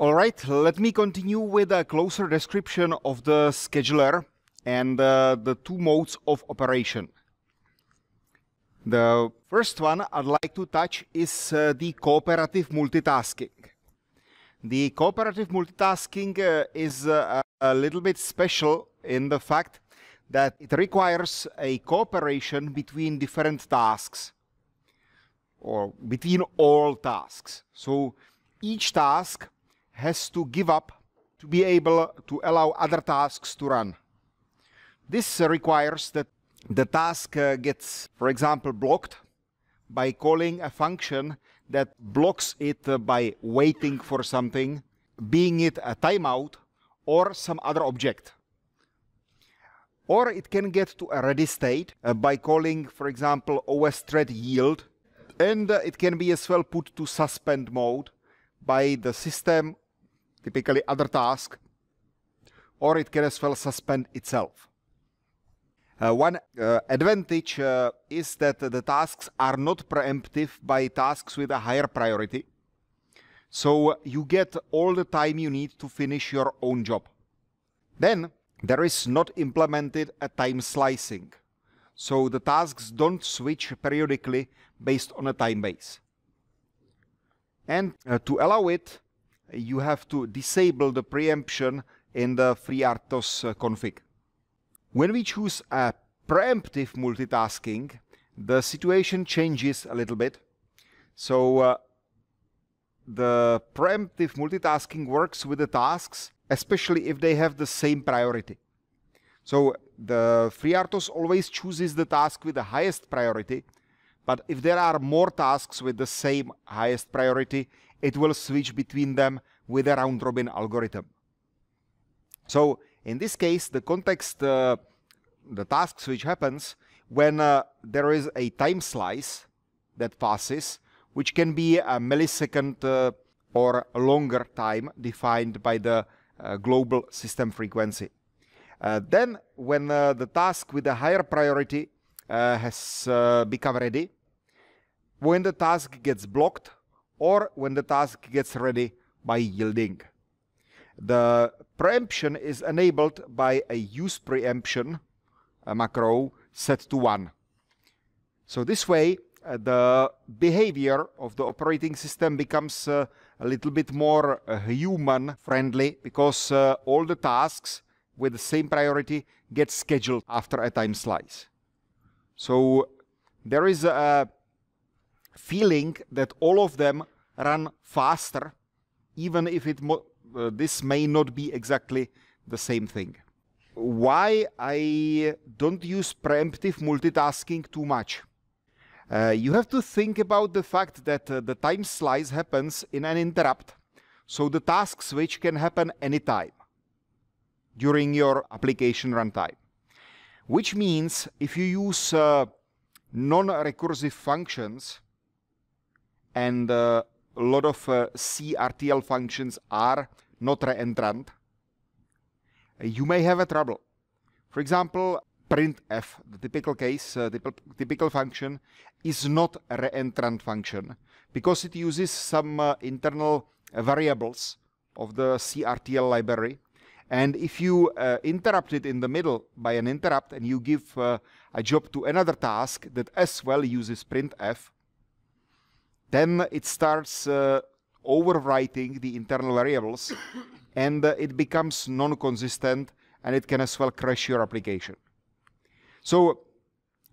All right, let me continue with a closer description of the scheduler and uh, the two modes of operation. The first one I'd like to touch is uh, the cooperative multitasking. The cooperative multitasking uh, is uh, a little bit special in the fact that it requires a cooperation between different tasks or between all tasks. So each task has to give up to be able to allow other tasks to run. This requires that the task uh, gets, for example, blocked by calling a function that blocks it uh, by waiting for something, being it a timeout or some other object. Or it can get to a ready state uh, by calling, for example, OS thread yield, and it can be as well put to suspend mode by the system typically other task, or it can as well suspend itself. Uh, one uh, advantage uh, is that the tasks are not preemptive by tasks with a higher priority. So uh, you get all the time you need to finish your own job. Then there is not implemented a time slicing. So the tasks don't switch periodically based on a time base. And uh, to allow it, you have to disable the preemption in the FreeRTOS uh, config. When we choose a preemptive multitasking, the situation changes a little bit. So uh, the preemptive multitasking works with the tasks, especially if they have the same priority. So the FreeRTOS always chooses the task with the highest priority, but if there are more tasks with the same highest priority, it will switch between them with a round robin algorithm. So in this case, the context, uh, the task switch happens when uh, there is a time slice that passes, which can be a millisecond uh, or a longer time defined by the uh, global system frequency. Uh, then when uh, the task with a higher priority has become ready, when the task gets blocked or when the task gets ready by yielding. The preemption is enabled by a use preemption a macro set to 1. So this way, uh, the behavior of the operating system becomes uh, a little bit more uh, human friendly because uh, all the tasks with the same priority get scheduled after a time slice. So there is a feeling that all of them run faster, even if it uh, this may not be exactly the same thing. Why I don't use preemptive multitasking too much? Uh, you have to think about the fact that uh, the time slice happens in an interrupt, so the task switch can happen anytime during your application runtime. Which means if you use uh, non-recursive functions, and uh, a lot of uh, CRTL functions are not reentrant, you may have a trouble. For example, printf, the typical case, uh, typical function, is not a reentrant function because it uses some uh, internal uh, variables of the CRTL library. And if you uh, interrupt it in the middle by an interrupt and you give a job to another task that as well uses printf, then it starts uh, overwriting the internal variables and uh, it becomes non-consistent and it can as well crash your application. So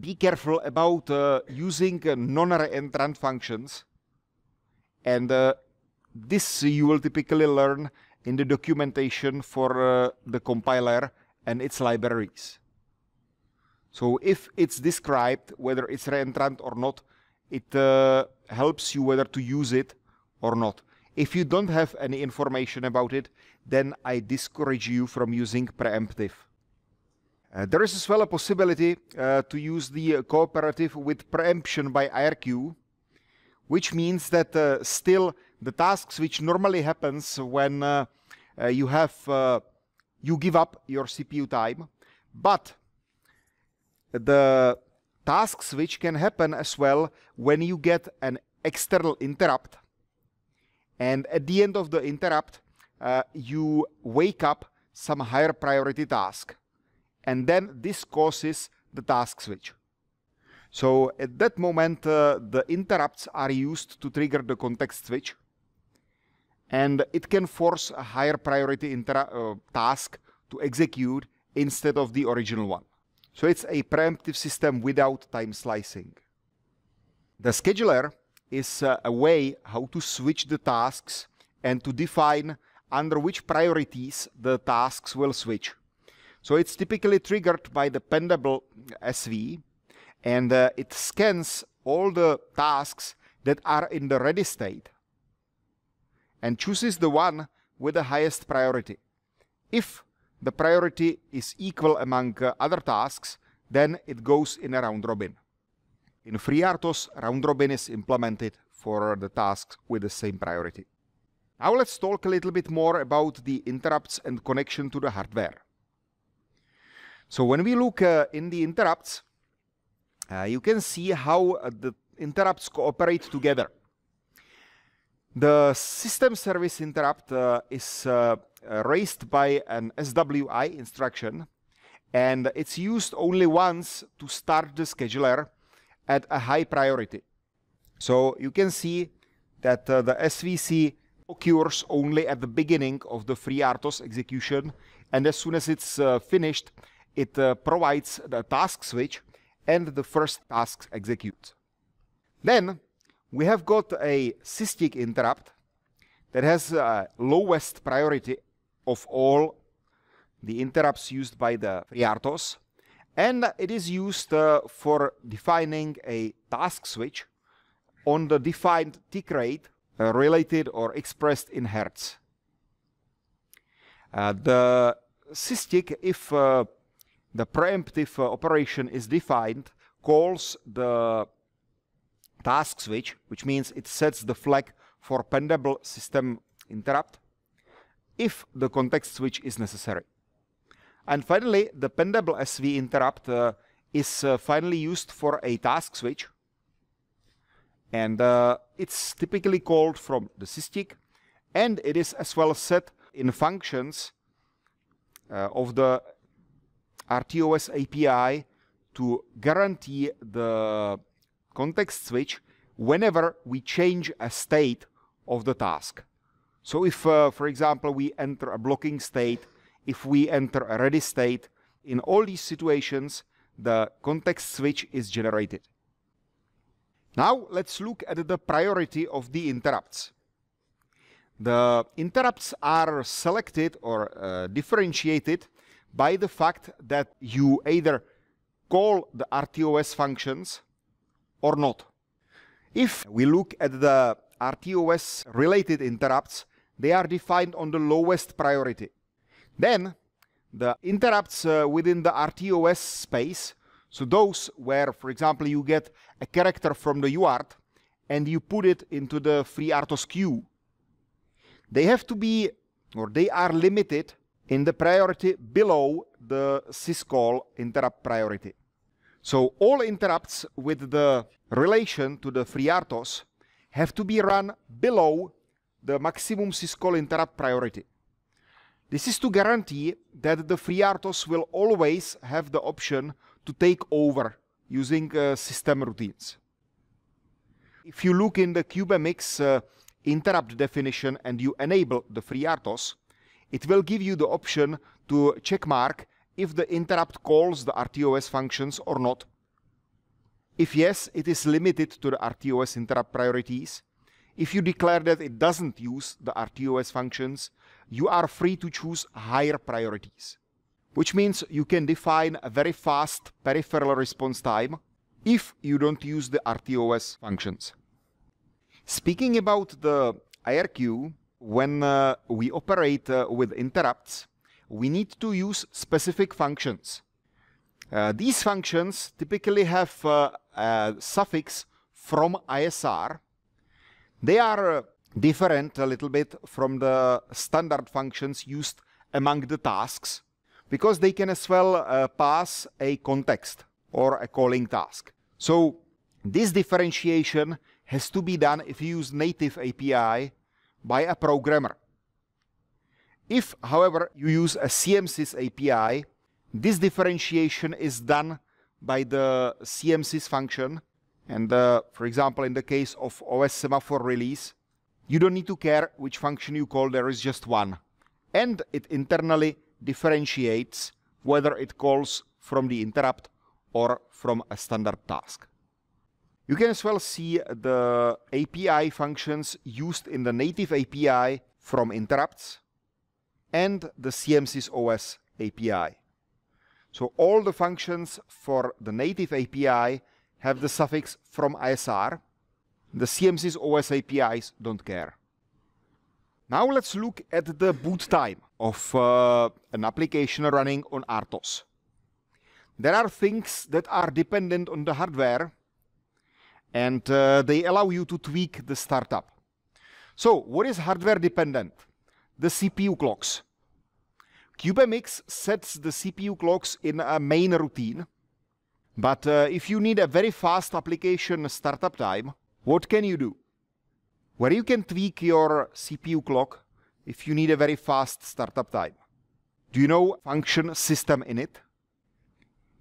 be careful about uh, using uh, non-reentrant functions and uh, this you will typically learn in the documentation for uh, the compiler and its libraries. So if it's described, whether it's reentrant or not, it helps you whether to use it or not. If you don't have any information about it, then I discourage you from using preemptive. Uh, there is as well a possibility uh, to use the cooperative with preemption by IRQ, which means that uh, still the tasks which normally happens when uh, uh, you have uh, you give up your CPU time, but the tasks which can happen as well when you get an external interrupt. And at the end of the interrupt, uh, you wake up some higher priority task. And then this causes the task switch. So at that moment, uh, the interrupts are used to trigger the context switch. And it can force a higher priority uh, task to execute instead of the original one. So it's a preemptive system without time slicing. The scheduler is uh, a way how to switch the tasks and to define under which priorities the tasks will switch. So it's typically triggered by the pendable SV and uh, it scans all the tasks that are in the ready state and chooses the one with the highest priority. If the priority is equal among uh, other tasks, then it goes in a round robin. In FreeRTOS, round robin is implemented for the tasks with the same priority. Now let's talk a little bit more about the interrupts and connection to the hardware. So when we look uh, in the interrupts, uh, you can see how uh, the interrupts cooperate together. The system service interrupt uh, is uh, uh, raised by an SWI instruction and it's used only once to start the scheduler at a high priority. So you can see that uh, the SVC occurs only at the beginning of the FreeRTOS execution and as soon as it's uh, finished it uh, provides the task switch and the first task executes. Then we have got a SysTick interrupt that has lowest priority of all the interrupts used by the FreeRTOS. And it is used uh, for defining a task switch on the defined tick rate uh, related or expressed in Hertz. Uh, the SysTick, if uh, the preemptive uh, operation is defined, calls the task switch, which means it sets the flag for pendable system interrupt if the context switch is necessary. And finally, the pendable SV interrupt uh, is uh, finally used for a task switch. And uh, it's typically called from the SysTick, And it is as well set in functions uh, of the RTOS API to guarantee the context switch whenever we change a state of the task. So if, uh, for example, we enter a blocking state, if we enter a ready state, in all these situations, the context switch is generated. Now let's look at the priority of the interrupts. The interrupts are selected or uh, differentiated by the fact that you either call the RTOS functions or not. If we look at the RTOS related interrupts, they are defined on the lowest priority. Then the interrupts uh, within the RTOS space, so those where, for example, you get a character from the UART and you put it into the FreeRTOS queue, they have to be, or they are limited in the priority below the syscall interrupt priority. So all interrupts with the relation to the FreeRTOS have to be run below the maximum syscall interrupt priority. This is to guarantee that the FreeRTOS will always have the option to take over using uh, system routines. If you look in the CubeMX uh, interrupt definition and you enable the FreeRTOS, it will give you the option to checkmark if the interrupt calls the RTOS functions or not. If yes, it is limited to the RTOS interrupt priorities. If you declare that it doesn't use the RTOS functions, you are free to choose higher priorities, which means you can define a very fast peripheral response time if you don't use the RTOS functions. Speaking about the IRQ, when uh, we operate uh, with interrupts, we need to use specific functions. Uh, these functions typically have uh, a suffix from ISR, they are uh, different a little bit from the standard functions used among the tasks because they can as well uh, pass a context or a calling task. So this differentiation has to be done if you use native API by a programmer. If, however, you use a CMC's API, this differentiation is done by the CMC's function and uh, for example, in the case of OS semaphore release, you don't need to care which function you call, there is just one. And it internally differentiates whether it calls from the interrupt or from a standard task. You can as well see the API functions used in the native API from interrupts and the CMC's OS API. So all the functions for the native API have the suffix from ISR. The CMC's OS APIs don't care. Now let's look at the boot time of uh, an application running on RTOS. There are things that are dependent on the hardware and uh, they allow you to tweak the startup. So what is hardware dependent? The CPU clocks. Cubemix sets the CPU clocks in a main routine but uh, if you need a very fast application startup time, what can you do? Where you can tweak your CPU clock if you need a very fast startup time. Do you know function system init?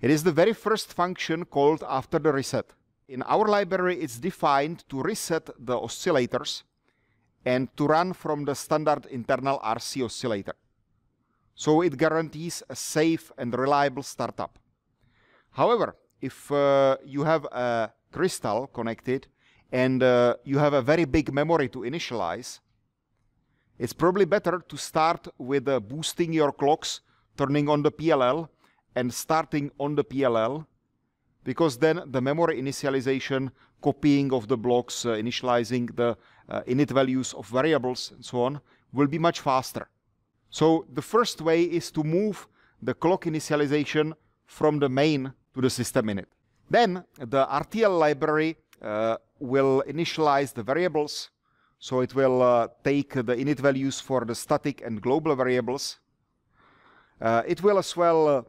It is the very first function called after the reset. In our library, it's defined to reset the oscillators and to run from the standard internal RC oscillator. So it guarantees a safe and reliable startup. However, if uh, you have a crystal connected and uh, you have a very big memory to initialize, it's probably better to start with uh, boosting your clocks, turning on the PLL and starting on the PLL because then the memory initialization, copying of the blocks, uh, initializing the uh, init values of variables and so on will be much faster. So the first way is to move the clock initialization from the main to the system init. Then the RTL library uh, will initialize the variables. So it will uh, take the init values for the static and global variables. Uh, it will as well uh,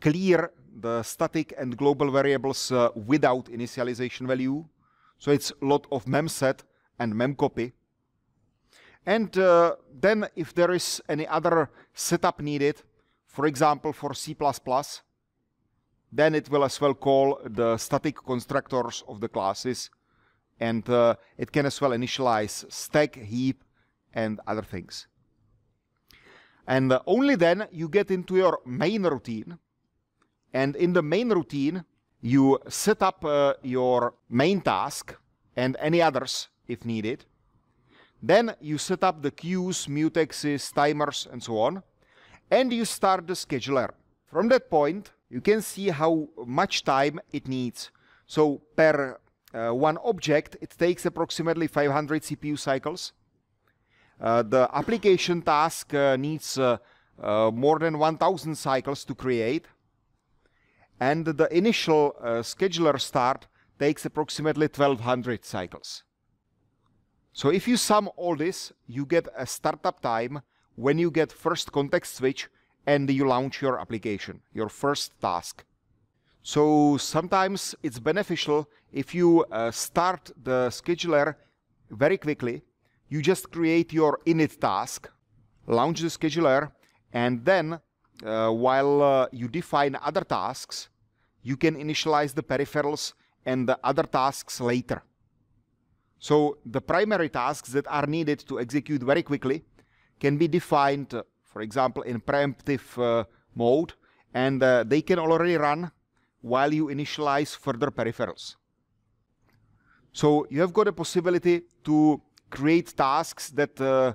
clear the static and global variables uh, without initialization value. So it's a lot of memset and memcopy. And uh, then if there is any other setup needed, for example, for C++, then it will as well call the static constructors of the classes and uh, it can as well initialize stack, heap and other things. And uh, only then you get into your main routine and in the main routine you set up uh, your main task and any others if needed. Then you set up the queues, mutexes, timers and so on and you start the scheduler. From that point you can see how much time it needs. So per uh, one object, it takes approximately 500 CPU cycles. Uh, the application task uh, needs uh, uh, more than 1000 cycles to create. And the initial uh, scheduler start takes approximately 1200 cycles. So if you sum all this, you get a startup time when you get first context switch and you launch your application, your first task. So sometimes it's beneficial if you uh, start the scheduler very quickly. You just create your init task, launch the scheduler, and then uh, while uh, you define other tasks, you can initialize the peripherals and the other tasks later. So the primary tasks that are needed to execute very quickly can be defined for example, in preemptive uh, mode, and uh, they can already run while you initialize further peripherals. So you have got a possibility to create tasks that uh,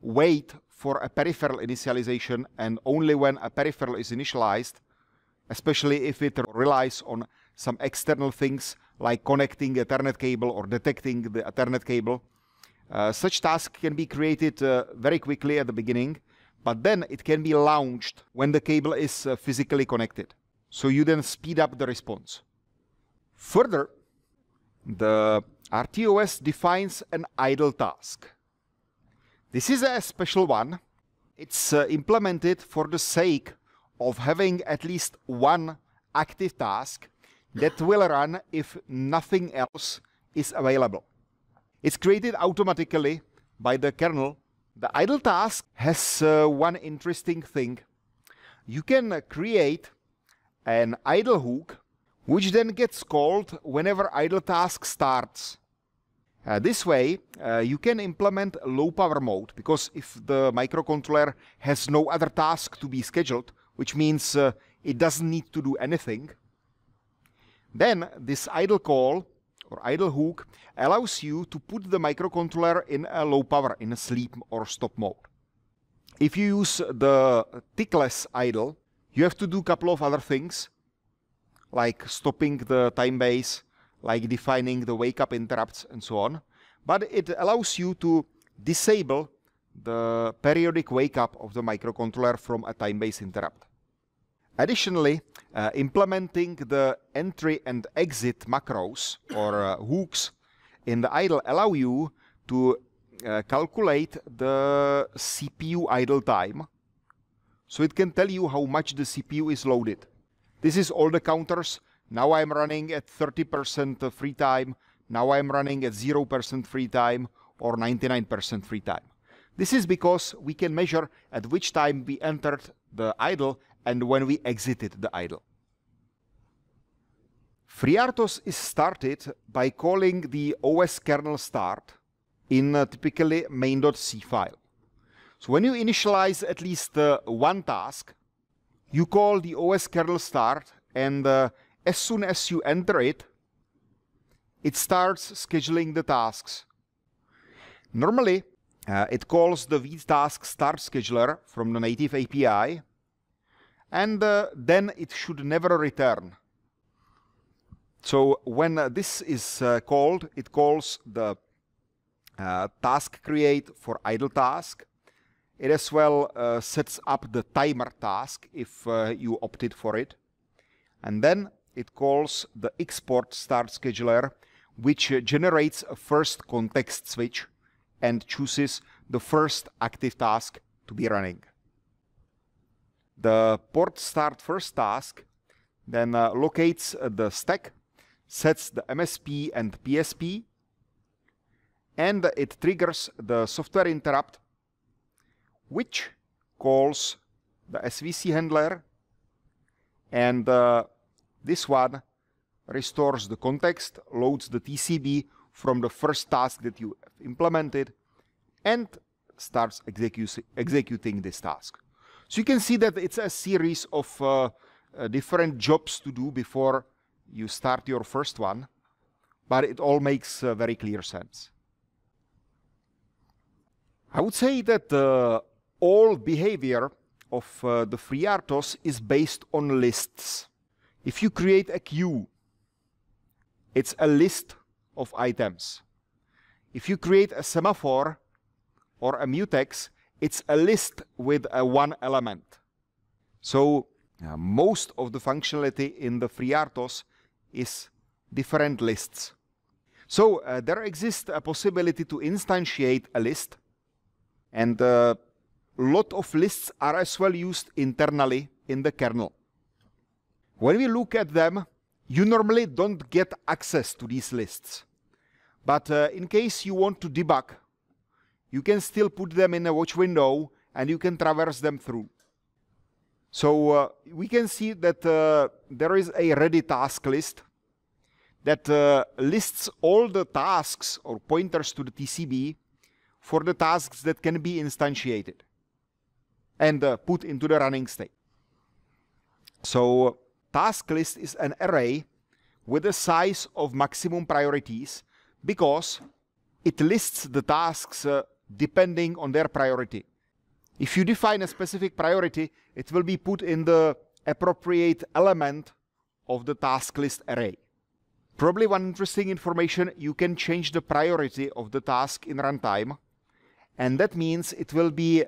wait for a peripheral initialization and only when a peripheral is initialized, especially if it relies on some external things like connecting Ethernet cable or detecting the Ethernet cable. Uh, such tasks can be created uh, very quickly at the beginning but then it can be launched when the cable is uh, physically connected. So you then speed up the response. Further, the RTOS defines an idle task. This is a special one. It's uh, implemented for the sake of having at least one active task that will run if nothing else is available. It's created automatically by the kernel the idle task has uh, one interesting thing. You can uh, create an idle hook, which then gets called whenever idle task starts. Uh, this way, uh, you can implement low power mode, because if the microcontroller has no other task to be scheduled, which means uh, it doesn't need to do anything, then this idle call or idle hook allows you to put the microcontroller in a low power, in a sleep or stop mode. If you use the tickless idle, you have to do a couple of other things, like stopping the time base, like defining the wake up interrupts and so on. But it allows you to disable the periodic wake up of the microcontroller from a time base interrupt. Additionally, uh, implementing the entry and exit macros or uh, hooks in the idle allow you to uh, calculate the CPU idle time. So it can tell you how much the CPU is loaded. This is all the counters. Now I'm running at 30% free time. Now I'm running at 0% free time or 99% free time. This is because we can measure at which time we entered the idle and when we exited the idol. FreeRTOS is started by calling the OS kernel start in a uh, typically main.c file. So when you initialize at least uh, one task, you call the OS kernel start and uh, as soon as you enter it, it starts scheduling the tasks. Normally, uh, it calls the vtask start scheduler from the native API and uh, then it should never return. So when uh, this is uh, called, it calls the uh, task create for idle task. It as well uh, sets up the timer task if uh, you opted for it. And then it calls the export start scheduler, which generates a first context switch and chooses the first active task to be running the port start first task then uh, locates uh, the stack, sets the MSP and PSP, and it triggers the software interrupt, which calls the SVC handler, and uh, this one restores the context, loads the TCB from the first task that you implemented, and starts execu executing this task. So you can see that it's a series of uh, uh, different jobs to do before you start your first one, but it all makes uh, very clear sense. I would say that uh, all behavior of uh, the FreeRTOS is based on lists. If you create a queue, it's a list of items. If you create a semaphore or a mutex, it's a list with a one element. So uh, most of the functionality in the FreeRTOS is different lists. So uh, there exists a possibility to instantiate a list and a uh, lot of lists are as well used internally in the kernel. When we look at them, you normally don't get access to these lists. But uh, in case you want to debug you can still put them in a watch window and you can traverse them through. So uh, we can see that uh, there is a ready task list that uh, lists all the tasks or pointers to the TCB for the tasks that can be instantiated and uh, put into the running state. So uh, task list is an array with a size of maximum priorities because it lists the tasks uh, depending on their priority. If you define a specific priority, it will be put in the appropriate element of the task list array. Probably one interesting information, you can change the priority of the task in runtime, and that means it will be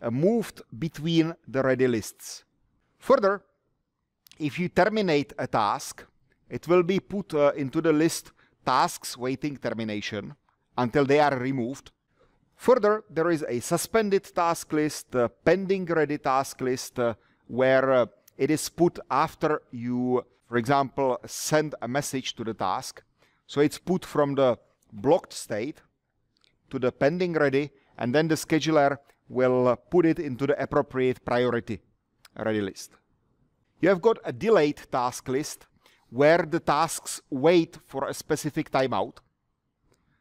uh, moved between the ready lists. Further, if you terminate a task, it will be put uh, into the list tasks waiting termination until they are removed Further, there is a suspended task list, a pending ready task list, uh, where uh, it is put after you, for example, send a message to the task. So it's put from the blocked state to the pending ready, and then the scheduler will uh, put it into the appropriate priority ready list. You have got a delayed task list where the tasks wait for a specific timeout.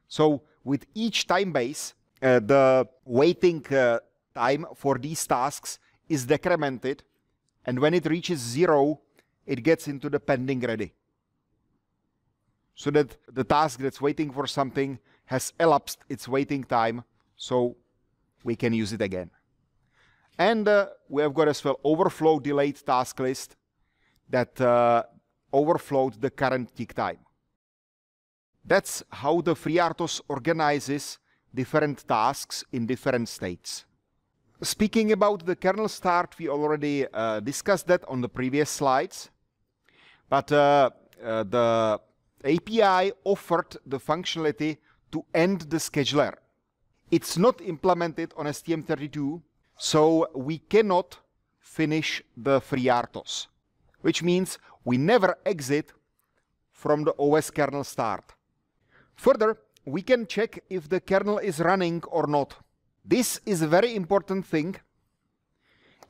So with each time base, uh, the waiting uh, time for these tasks is decremented and when it reaches zero it gets into the pending ready so that the task that's waiting for something has elapsed its waiting time so we can use it again and uh, we have got as well overflow delayed task list that uh, overflowed the current tick time that's how the FreeRTOS organizes different tasks in different states. Speaking about the kernel start, we already uh, discussed that on the previous slides. But uh, uh, the API offered the functionality to end the scheduler. It's not implemented on STM32, so we cannot finish the FreeRTOS, which means we never exit from the OS kernel start. Further, we can check if the kernel is running or not. This is a very important thing,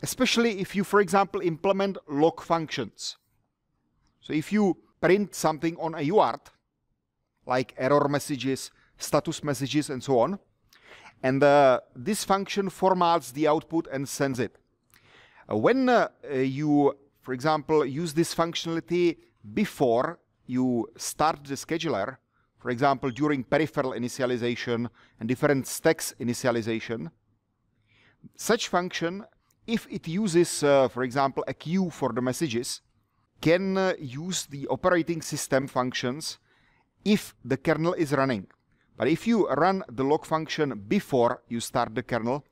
especially if you, for example, implement log functions. So if you print something on a UART, like error messages, status messages, and so on, and uh, this function formats the output and sends it. Uh, when uh, you, for example, use this functionality before you start the scheduler, for example, during peripheral initialization and different stacks initialization. Such function, if it uses, uh, for example, a queue for the messages, can uh, use the operating system functions if the kernel is running. But if you run the log function before you start the kernel,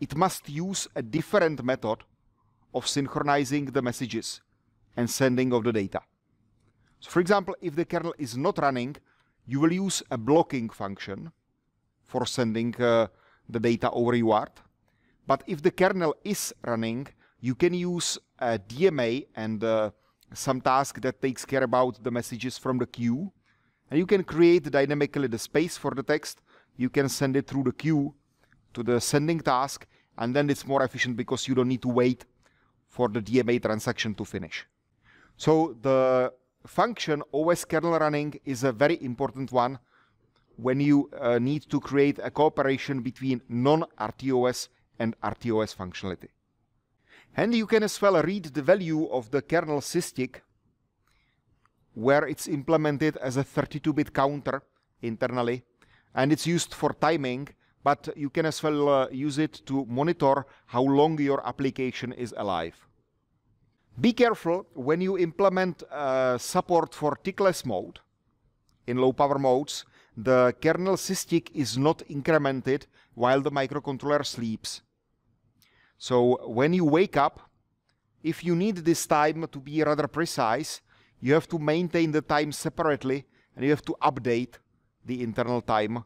it must use a different method of synchronizing the messages and sending of the data. So for example, if the kernel is not running, you will use a blocking function for sending uh, the data over UART. But if the kernel is running, you can use a DMA and uh, some task that takes care about the messages from the queue. And you can create dynamically the space for the text. You can send it through the queue to the sending task. And then it's more efficient because you don't need to wait for the DMA transaction to finish. So the function OS kernel running is a very important one when you uh, need to create a cooperation between non-RTOS and RTOS functionality. And you can as well read the value of the kernel sysdig where it's implemented as a 32-bit counter internally and it's used for timing but you can as well uh, use it to monitor how long your application is alive. Be careful when you implement uh, support for tickless mode in low power modes, the kernel systic is not incremented while the microcontroller sleeps. So when you wake up, if you need this time to be rather precise, you have to maintain the time separately and you have to update the internal time